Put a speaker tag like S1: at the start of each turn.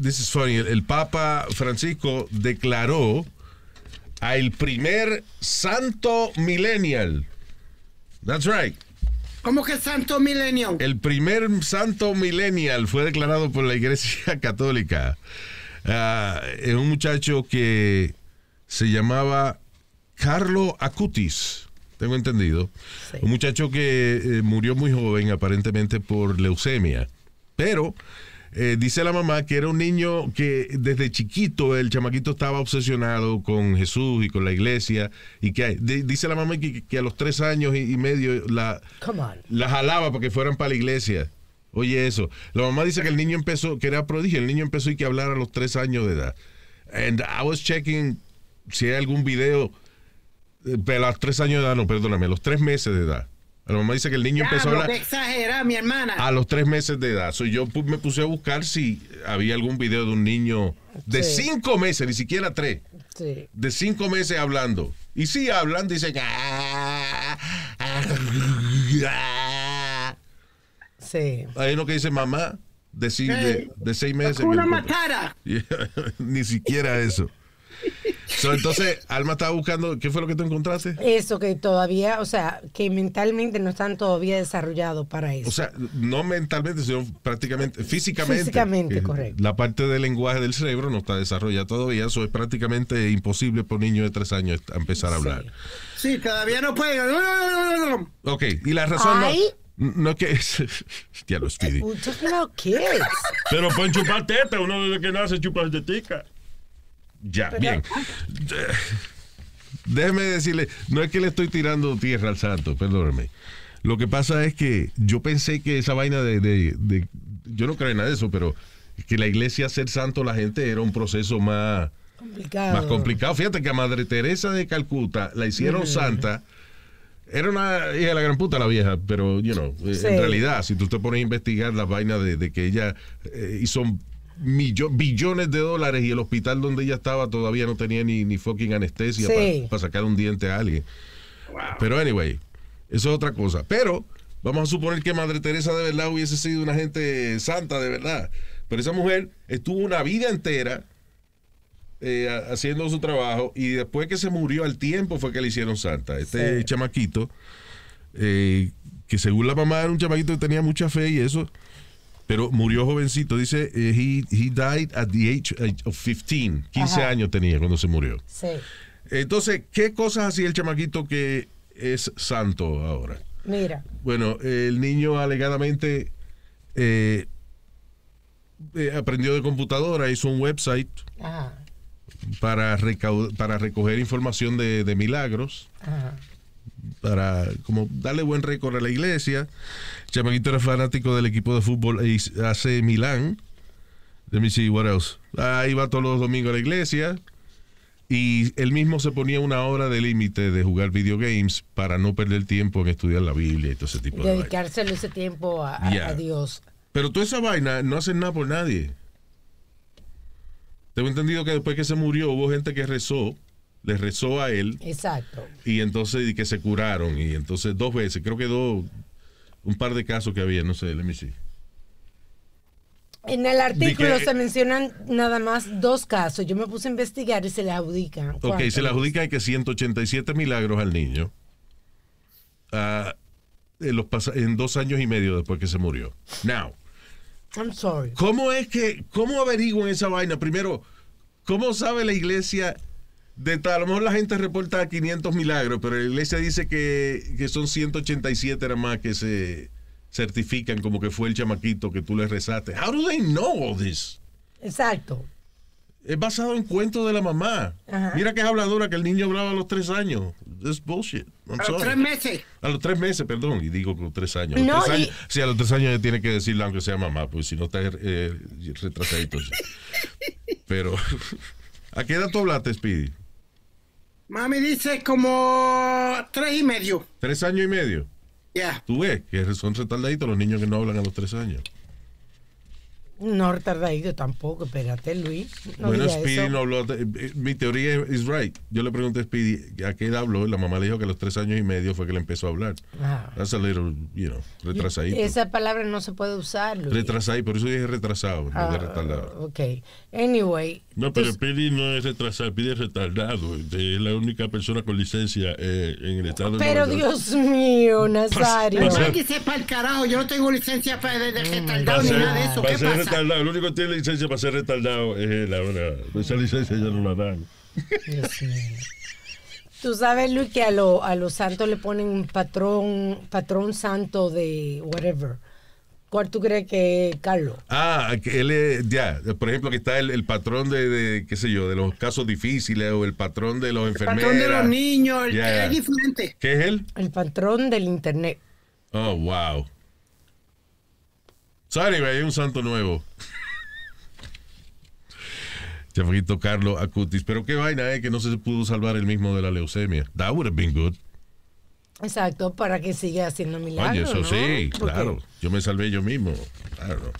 S1: this is funny, el, Papa Francisco declaró al primer santo millennial. That's right. ¿Cómo que santo millennial? El primer santo millennial fue declarado por la Iglesia Católica. es eh, un muchacho que se llamaba Carlo Acutis, tengo entendido. Un muchacho que eh, murió muy joven, aparentemente por leucemia. Pero eh, dice la mamá que era un niño que desde chiquito el chamaquito estaba obsesionado con Jesús y con la iglesia. y que Dice la mamá que, a los tres años y, medio la, jalaba para que fueran para la iglesia. Oye, eso. La mamá dice que el niño empezó, que era prodigio, el niño empezó y que hablar a los tres años de edad. And I was checking si hay algún video, eh, a los tres años de edad, no, perdóname, a los tres meses de edad. La mamá dice que el niño empezó a hablar. Exagerar, mi hermana. A los tres meses de edad. yo me puse a buscar si había algún video de un niño de cinco meses, ni siquiera tres. Sí. De cinco meses hablando. Y sí, hablan, dice Ah, Sí. Hay uno que dice mamá de, de, seis meses. Una matara. ni siquiera eso entonces, Alma estaba buscando, ¿qué fue lo que tú encontraste? Eso que todavía, o sea, que mentalmente no están todavía desarrollados para eso. O sea, no mentalmente, sino prácticamente, físicamente. Físicamente, eh, correcto. La parte del lenguaje del cerebro no está desarrollada todavía, eso es prácticamente imposible para un niño de tres años empezar a hablar. Sí, todavía no puede. Ok, y la razón no... No que ya lo Speedy. Uh, Pero pueden chupar teta, uno desde que nace chupa tetica. Ya, bien. Déjeme decirle, no es que le estoy tirando tierra al santo, perdóneme. Lo que pasa es que yo pensé que esa vaina de, yo no creo en nada de eso, pero que la iglesia ser santo la gente era un proceso más complicado. Más complicado. Fíjate que a Madre Teresa de Calcuta la hicieron mm. santa. Era una hija de la gran puta la vieja, pero, you know, eh, en realidad, si tú te pones a investigar las vainas de, que ella eh, hizo millones billones de dólares y el hospital donde ella estaba todavía no tenía ni, fucking anestesia para sacar un diente a alguien. Pero anyway, eso es otra cosa. Pero vamos a suponer que Madre Teresa de verdad hubiese sido una gente santa de verdad. Pero esa mujer estuvo una vida entera eh, haciendo su trabajo y después que se murió al tiempo fue que le hicieron santa. Este chamaquito, eh, que según la mamá era un chamaquito que tenía mucha fe y eso pero murió jovencito, dice, eh, he, died at the age eh, of 15, 15 años tenía cuando se murió. Sí. Entonces, ¿qué cosas hacía el chamaquito que es santo ahora? Mira. Bueno, el niño alegadamente eh, aprendió de computadora, hizo un website Para, para recoger información de, de milagros. Ajá para como darle buen récord a la iglesia. Chamaquito era fanático del equipo de fútbol AC Milán. Let me see, what else. Ah, iba todos los domingos a la iglesia. Y él mismo se ponía una hora de límite de jugar video para no perder tiempo en estudiar la Biblia y todo ese tipo de cosas. Dedicárselo ese tiempo a, a, Dios. Pero toda esa vaina no hacen nada por nadie. Tengo entendido que después que se murió hubo gente que rezó le rezó a él. Exacto. Y entonces y que se curaron. Y entonces dos veces, creo que dos, un par de casos que había, no sé, let me see. En el artículo se eh, mencionan nada más dos casos. Yo me puse a investigar y se le adjudica. Ok, se le adjudica que 187 milagros al niño ah, en, los en dos años y medio después que se murió. Now. I'm sorry. ¿Cómo es que, cómo averiguan esa vaina? Primero, ¿cómo sabe la iglesia de tal, a lo mejor la gente reporta 500 milagros, pero la iglesia dice que, son 187 nada más que se certifican como que fue el chamaquito que tú le rezaste. How do they know this? Exacto. Es basado en cuentos de la mamá. Mira que es habladora que el niño hablaba a los tres años. Es bullshit. a los tres meses. A los tres meses, perdón. Y digo que tres años. No, los tres años sí, a los tres años tiene que decirle aunque sea mamá, pues si no está eh, retrasadito. Pero, ¿a qué edad tú hablaste, Speedy? Mami dice como tres y medio. Tres años y medio. Ya. Tú ves que son retardaditos los niños que no hablan a los tres años. No retardadito tampoco, espérate, Luis. bueno, Speedy no habló. Mi teoría es right. Yo le pregunté a Speedy a qué edad habló y la mamá le dijo que a los tres años y medio fue que le empezó a hablar. Ah. That's a little, you know, Esa palabra no se puede usar, Luis. por eso dije retrasado, no retardado. Ok. Anyway. No, pero Speedy no es retrasado, Speedy es retardado. Es la única persona con licencia en el estado pero de Pero Dios mío, Nazario. No hay que para el carajo, yo no tengo licencia para de, retardado ni nada de eso. ¿Qué pasa? Lo El único que tiene licencia para ser retardado es la una, pues Esa licencia ya no la dan. Tú sabes, Luis, que a, lo, a los santos le ponen un patrón, patrón santo de whatever. ¿Cuál tú crees que es Carlos? Ah, él es, ya, por ejemplo, que está el, patrón de, de, qué sé yo, de los casos difíciles o el patrón de los enfermeros. El patrón de los niños, el es diferente. ¿Qué es él? El patrón del internet. Oh, wow. So anyway, un santo nuevo. tocarlo a Cutis. Pero qué vaina, eh, que no se pudo salvar el mismo de la leucemia. That would have been good. Exacto, para que siga haciendo milagros. Oye, eso sí, claro. Yo me salvé yo mismo. Claro.